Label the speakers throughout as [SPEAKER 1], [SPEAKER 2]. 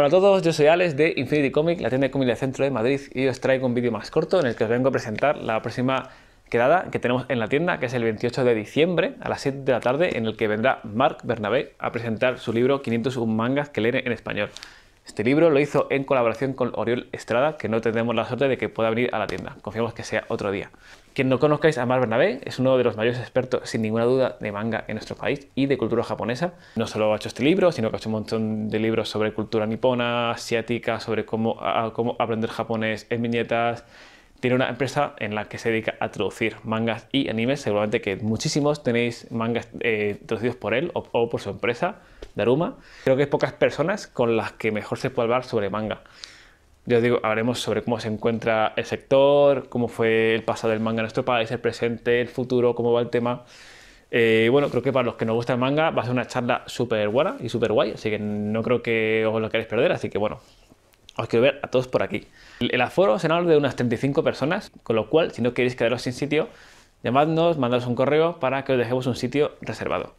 [SPEAKER 1] Hola a todos, yo soy Alex de Infinity Comic, la tienda de cómics del centro de Madrid, y os traigo un vídeo más corto en el que os vengo a presentar la próxima quedada que tenemos en la tienda, que es el 28 de diciembre a las 7 de la tarde, en el que vendrá Marc Bernabé a presentar su libro 501 mangas que leen en español. Este libro lo hizo en colaboración con Oriol Estrada, que no tenemos la suerte de que pueda venir a la tienda. Confiamos que sea otro día. Quien no conozcáis a Mar Bernabé es uno de los mayores expertos, sin ninguna duda, de manga en nuestro país y de cultura japonesa. No solo ha hecho este libro, sino que ha hecho un montón de libros sobre cultura nipona, asiática, sobre cómo, cómo aprender japonés en viñetas, tiene una empresa en la que se dedica a traducir mangas y animes. Seguramente que muchísimos tenéis mangas eh, traducidos por él o, por su empresa, Daruma. Creo que hay pocas personas con las que mejor se puede hablar sobre manga. Yo os digo, hablaremos sobre cómo se encuentra el sector, cómo fue el pasado del manga en nuestro país, el presente, el futuro, cómo va el tema. Eh, bueno, creo que para los que nos gusta el manga va a ser una charla súper buena y súper guay, así que no creo que os lo queráis perder, así que bueno, os quiero ver a todos por aquí. El aforo será de unas 35 personas, con lo cual, si no queréis quedaros sin sitio, llamadnos, mandadnos un correo para que os dejemos un sitio reservado.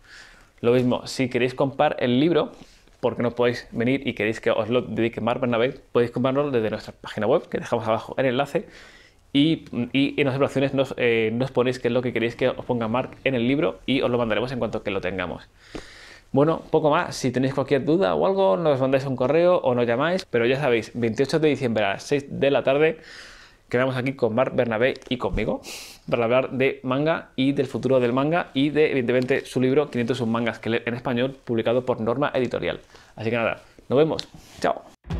[SPEAKER 1] Lo mismo, si queréis comprar el libro, porque no podéis venir y queréis que os lo dedique Mark Bernabé, podéis comprarlo desde nuestra página web, que dejamos abajo el enlace, y, en las evaluaciones nos, eh, nos ponéis qué es lo que queréis que os ponga Mark en el libro y os lo mandaremos en cuanto que lo tengamos. Bueno, poco más. Si tenéis cualquier duda o algo, nos mandáis un correo o nos llamáis. Pero ya sabéis, 28 de diciembre a las 6 de la tarde quedamos aquí con Mar Bernabé y conmigo para hablar de manga y del futuro del manga y de, evidentemente, su libro sus mangas que lee en español publicado por Norma Editorial. Así que nada, nos vemos. Chao.